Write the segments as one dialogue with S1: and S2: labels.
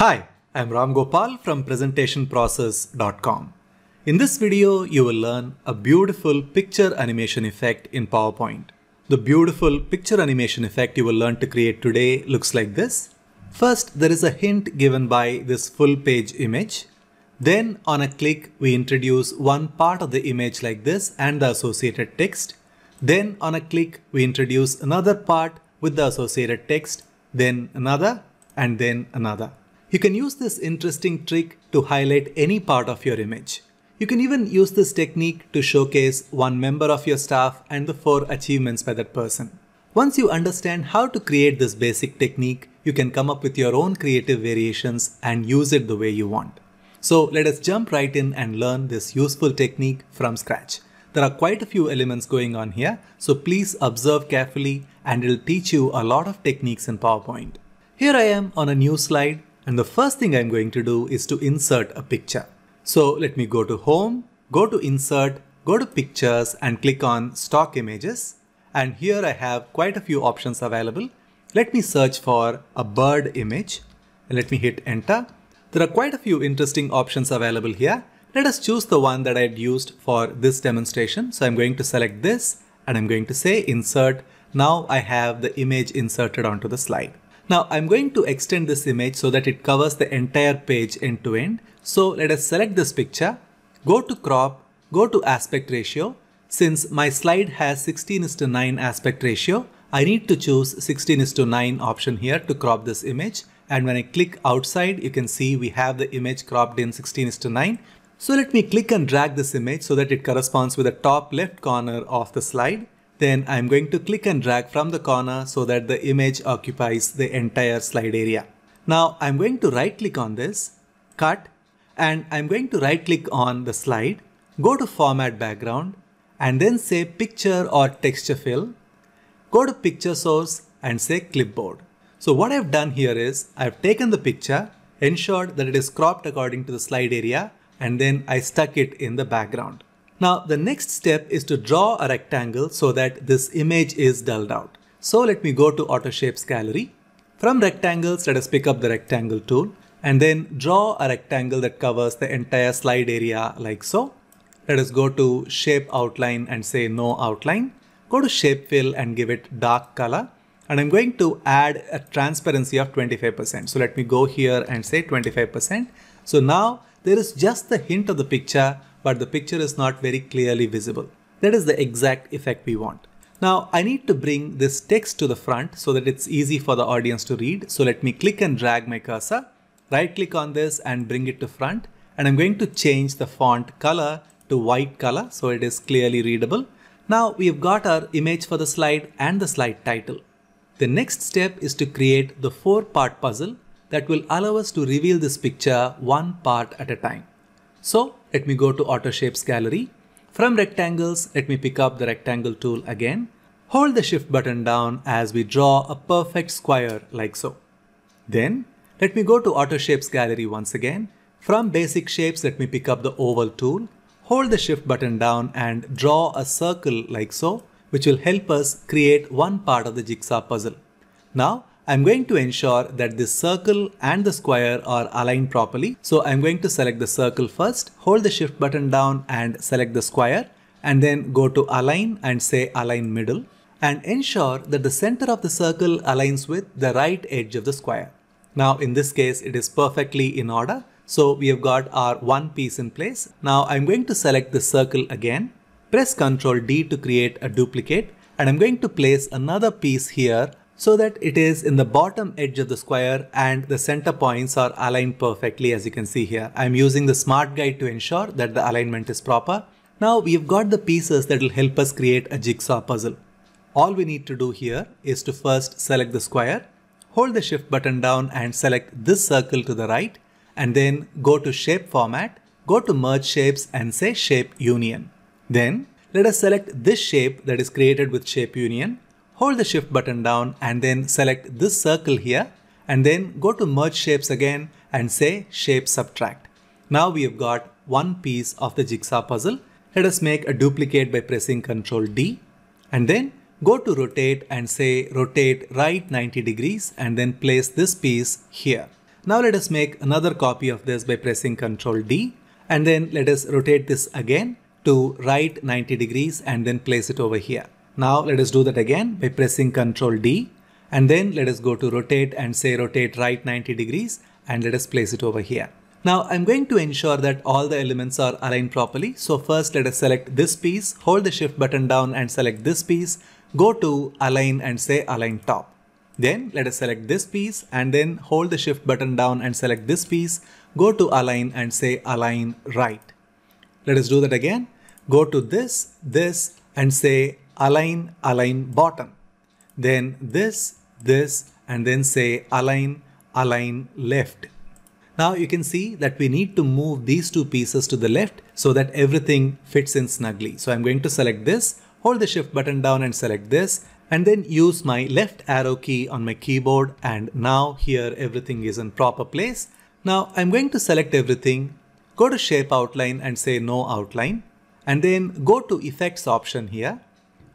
S1: Hi, I'm Ram Gopal from presentationprocess.com. In this video, you will learn a beautiful picture animation effect in PowerPoint. The beautiful picture animation effect you will learn to create today looks like this. First, there is a hint given by this full page image. Then on a click, we introduce one part of the image like this and the associated text. Then on a click, we introduce another part with the associated text, then another, and then another. You can use this interesting trick to highlight any part of your image. You can even use this technique to showcase one member of your staff and the four achievements by that person. Once you understand how to create this basic technique, you can come up with your own creative variations and use it the way you want. So let us jump right in and learn this useful technique from scratch. There are quite a few elements going on here, so please observe carefully and it'll teach you a lot of techniques in PowerPoint. Here I am on a new slide and the first thing I'm going to do is to insert a picture. So let me go to home, go to insert, go to pictures and click on stock images. And here I have quite a few options available. Let me search for a bird image and let me hit enter. There are quite a few interesting options available here. Let us choose the one that I had used for this demonstration. So I'm going to select this and I'm going to say insert. Now I have the image inserted onto the slide. Now I'm going to extend this image so that it covers the entire page end to end. So let us select this picture, go to crop, go to aspect ratio. Since my slide has 16 is to 9 aspect ratio, I need to choose 16 is to 9 option here to crop this image. And when I click outside, you can see we have the image cropped in 16 is to 9. So let me click and drag this image so that it corresponds with the top left corner of the slide. Then I'm going to click and drag from the corner so that the image occupies the entire slide area. Now I'm going to right click on this, cut, and I'm going to right click on the slide, go to format background, and then say picture or texture fill. Go to picture source and say clipboard. So what I've done here is I've taken the picture, ensured that it is cropped according to the slide area, and then I stuck it in the background. Now the next step is to draw a rectangle so that this image is dulled out. So let me go to AutoShapes gallery. From rectangles, let us pick up the rectangle tool and then draw a rectangle that covers the entire slide area like so. Let us go to shape outline and say no outline. Go to shape fill and give it dark color and I'm going to add a transparency of 25%. So let me go here and say 25%. So now there is just the hint of the picture but the picture is not very clearly visible. That is the exact effect we want. Now I need to bring this text to the front so that it's easy for the audience to read. So let me click and drag my cursor, right click on this and bring it to front. And I'm going to change the font color to white color so it is clearly readable. Now we've got our image for the slide and the slide title. The next step is to create the four part puzzle that will allow us to reveal this picture one part at a time. So let me go to Auto Shapes Gallery. From Rectangles, let me pick up the Rectangle tool again. Hold the Shift button down as we draw a perfect square like so. Then, let me go to Auto Shapes Gallery once again. From Basic Shapes, let me pick up the Oval tool. Hold the Shift button down and draw a circle like so, which will help us create one part of the jigsaw puzzle. Now, I'm going to ensure that the circle and the square are aligned properly. So I'm going to select the circle first, hold the shift button down and select the square and then go to align and say align middle and ensure that the center of the circle aligns with the right edge of the square. Now in this case, it is perfectly in order. So we have got our one piece in place. Now I'm going to select the circle again, press Ctrl D to create a duplicate and I'm going to place another piece here so that it is in the bottom edge of the square and the center points are aligned perfectly as you can see here. I'm using the smart guide to ensure that the alignment is proper. Now we've got the pieces that will help us create a jigsaw puzzle. All we need to do here is to first select the square, hold the shift button down and select this circle to the right and then go to shape format, go to merge shapes and say shape union. Then let us select this shape that is created with shape union hold the shift button down and then select this circle here and then go to merge shapes again and say shape subtract. Now we have got one piece of the jigsaw puzzle. Let us make a duplicate by pressing Ctrl D and then go to rotate and say rotate right 90 degrees and then place this piece here. Now let us make another copy of this by pressing Ctrl D and then let us rotate this again to right 90 degrees and then place it over here. Now let us do that again by pressing Ctrl D and then let us go to rotate and say rotate right 90 degrees and let us place it over here. Now I'm going to ensure that all the elements are aligned properly. So first let us select this piece, hold the shift button down and select this piece, go to align and say align top. Then let us select this piece and then hold the shift button down and select this piece, go to align and say align right. Let us do that again. Go to this, this and say align, align bottom. Then this, this, and then say align, align left. Now you can see that we need to move these two pieces to the left so that everything fits in snugly. So I'm going to select this, hold the shift button down and select this and then use my left arrow key on my keyboard and now here everything is in proper place. Now I'm going to select everything, go to shape outline and say no outline and then go to effects option here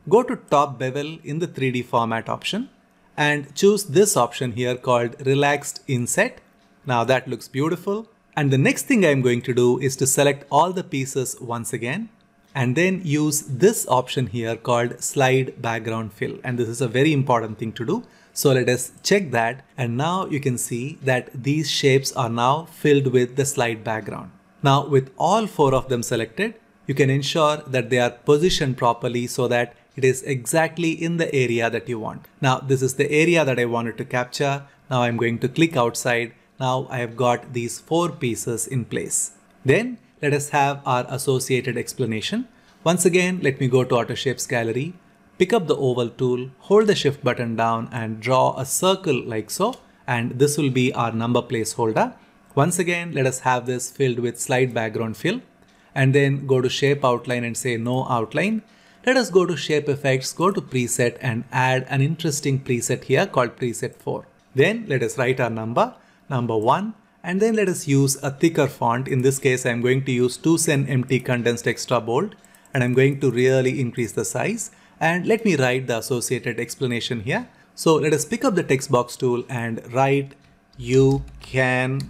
S1: Go to top bevel in the 3D format option and choose this option here called relaxed inset. Now that looks beautiful. And the next thing I'm going to do is to select all the pieces once again and then use this option here called slide background fill. And this is a very important thing to do. So let us check that. And now you can see that these shapes are now filled with the slide background. Now with all four of them selected, you can ensure that they are positioned properly so that it is exactly in the area that you want. Now this is the area that I wanted to capture. Now I'm going to click outside. Now I have got these four pieces in place. Then let us have our associated explanation. Once again, let me go to AutoShapes gallery, pick up the oval tool, hold the shift button down and draw a circle like so. And this will be our number placeholder. Once again, let us have this filled with slide background fill and then go to shape outline and say no outline let us go to shape effects, go to preset and add an interesting preset here called preset 4. Then let us write our number, number 1 and then let us use a thicker font. In this case, I'm going to use 2 Cent empty condensed extra bold and I'm going to really increase the size. And let me write the associated explanation here. So let us pick up the text box tool and write you can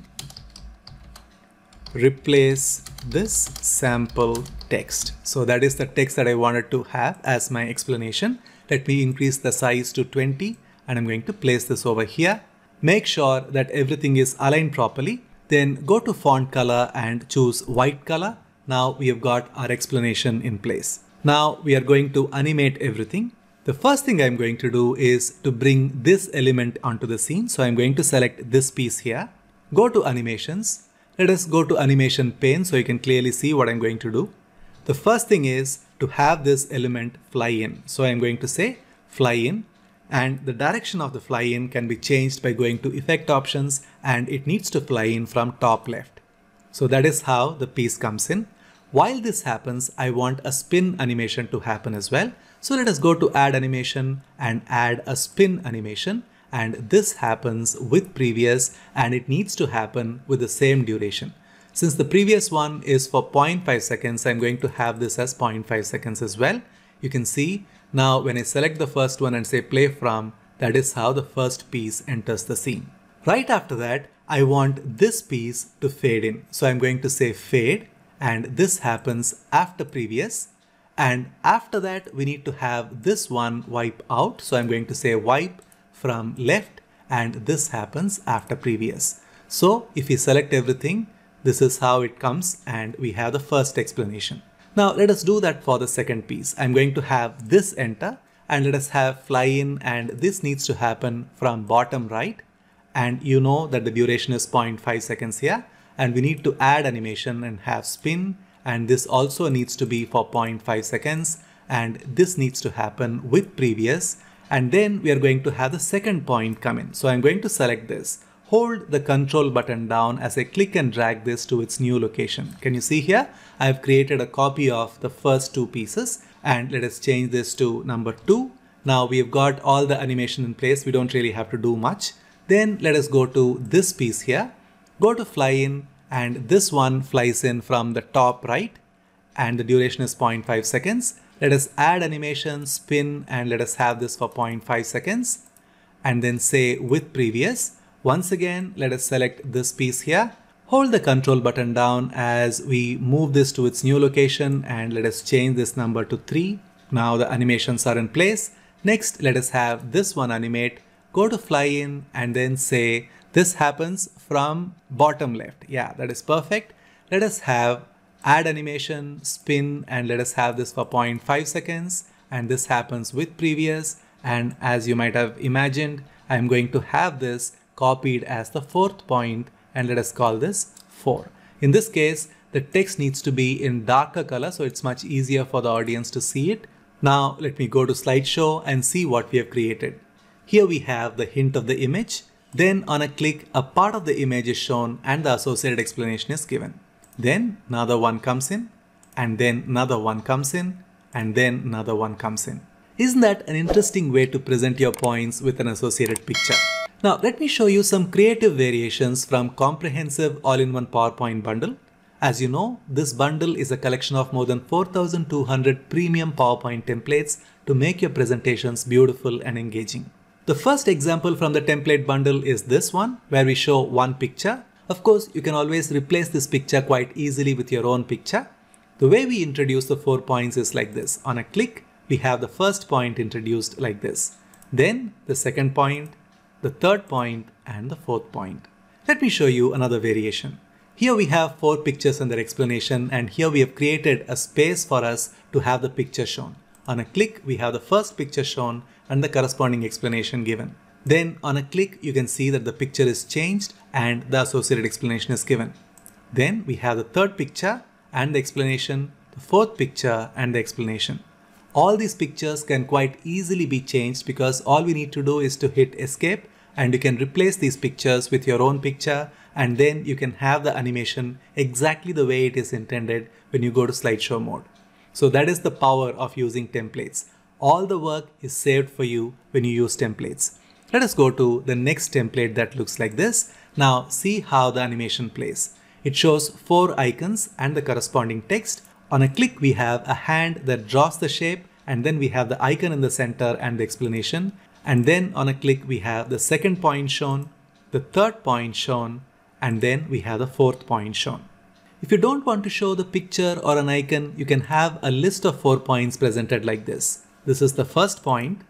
S1: replace this sample text. So that is the text that I wanted to have as my explanation. Let me increase the size to 20 and I'm going to place this over here. Make sure that everything is aligned properly. Then go to font color and choose white color. Now we have got our explanation in place. Now we are going to animate everything. The first thing I'm going to do is to bring this element onto the scene. So I'm going to select this piece here. Go to animations let us go to animation pane so you can clearly see what I'm going to do. The first thing is to have this element fly in. So I'm going to say fly in and the direction of the fly in can be changed by going to effect options and it needs to fly in from top left. So that is how the piece comes in. While this happens, I want a spin animation to happen as well. So let us go to add animation and add a spin animation and this happens with previous and it needs to happen with the same duration. Since the previous one is for 0.5 seconds, I'm going to have this as 0.5 seconds as well. You can see now when I select the first one and say play from, that is how the first piece enters the scene. Right after that, I want this piece to fade in. So I'm going to say fade and this happens after previous. And after that, we need to have this one wipe out. So I'm going to say wipe from left and this happens after previous. So if we select everything, this is how it comes and we have the first explanation. Now let us do that for the second piece. I'm going to have this enter and let us have fly in and this needs to happen from bottom right. And you know that the duration is 0.5 seconds here and we need to add animation and have spin and this also needs to be for 0.5 seconds and this needs to happen with previous and then we are going to have the second point come in. So I'm going to select this. Hold the control button down as I click and drag this to its new location. Can you see here? I've created a copy of the first two pieces and let us change this to number two. Now we've got all the animation in place. We don't really have to do much. Then let us go to this piece here. Go to fly in and this one flies in from the top right and the duration is 0.5 seconds. Let us add animation, spin, and let us have this for 0.5 seconds. And then say with previous. Once again, let us select this piece here. Hold the control button down as we move this to its new location and let us change this number to 3. Now the animations are in place. Next, let us have this one animate. Go to fly in and then say this happens from bottom left. Yeah, that is perfect. Let us have add animation, spin, and let us have this for 0.5 seconds. And this happens with previous. And as you might have imagined, I'm going to have this copied as the fourth point and let us call this four. In this case, the text needs to be in darker color, so it's much easier for the audience to see it. Now let me go to slideshow and see what we have created. Here we have the hint of the image. Then on a click, a part of the image is shown and the associated explanation is given then another one comes in, and then another one comes in, and then another one comes in. Isn't that an interesting way to present your points with an associated picture? Now let me show you some creative variations from comprehensive all-in-one PowerPoint bundle. As you know, this bundle is a collection of more than 4200 premium PowerPoint templates to make your presentations beautiful and engaging. The first example from the template bundle is this one where we show one picture of course, you can always replace this picture quite easily with your own picture. The way we introduce the four points is like this. On a click, we have the first point introduced like this. Then the second point, the third point and the fourth point. Let me show you another variation. Here we have four pictures and their explanation and here we have created a space for us to have the picture shown. On a click, we have the first picture shown and the corresponding explanation given. Then on a click, you can see that the picture is changed and the associated explanation is given. Then we have the third picture and the explanation, the fourth picture and the explanation. All these pictures can quite easily be changed because all we need to do is to hit escape and you can replace these pictures with your own picture and then you can have the animation exactly the way it is intended when you go to slideshow mode. So that is the power of using templates. All the work is saved for you when you use templates. Let us go to the next template that looks like this. Now see how the animation plays. It shows four icons and the corresponding text. On a click, we have a hand that draws the shape and then we have the icon in the center and the explanation. And then on a click, we have the second point shown, the third point shown, and then we have the fourth point shown. If you don't want to show the picture or an icon, you can have a list of four points presented like this. This is the first point,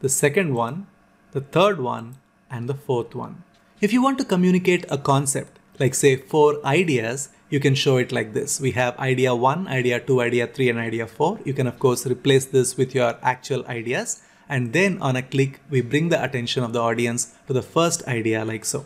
S1: the second one, the third one, and the fourth one. If you want to communicate a concept, like say four ideas, you can show it like this. We have idea 1, idea 2, idea 3 and idea 4. You can of course replace this with your actual ideas and then on a click we bring the attention of the audience to the first idea like so.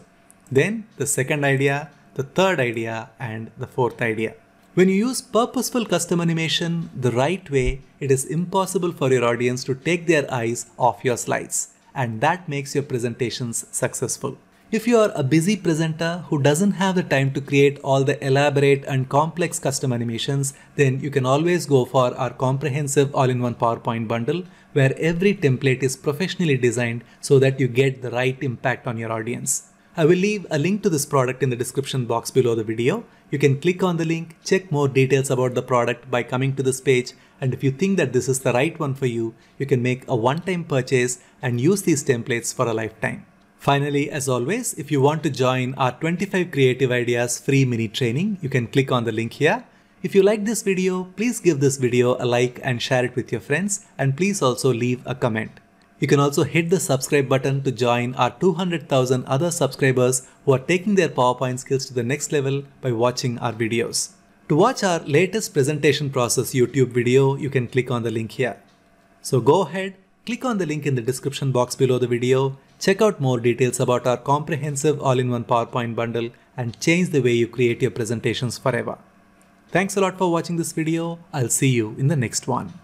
S1: Then the second idea, the third idea and the fourth idea. When you use purposeful custom animation the right way, it is impossible for your audience to take their eyes off your slides and that makes your presentations successful. If you are a busy presenter who doesn't have the time to create all the elaborate and complex custom animations, then you can always go for our comprehensive all-in-one PowerPoint bundle where every template is professionally designed so that you get the right impact on your audience. I will leave a link to this product in the description box below the video. You can click on the link, check more details about the product by coming to this page and if you think that this is the right one for you, you can make a one-time purchase and use these templates for a lifetime. Finally, as always, if you want to join our 25 Creative Ideas free mini training, you can click on the link here. If you like this video, please give this video a like and share it with your friends and please also leave a comment. You can also hit the subscribe button to join our 200,000 other subscribers who are taking their PowerPoint skills to the next level by watching our videos. To watch our latest presentation process YouTube video, you can click on the link here. So go ahead, click on the link in the description box below the video, check out more details about our comprehensive all-in-one PowerPoint bundle and change the way you create your presentations forever. Thanks a lot for watching this video. I'll see you in the next one.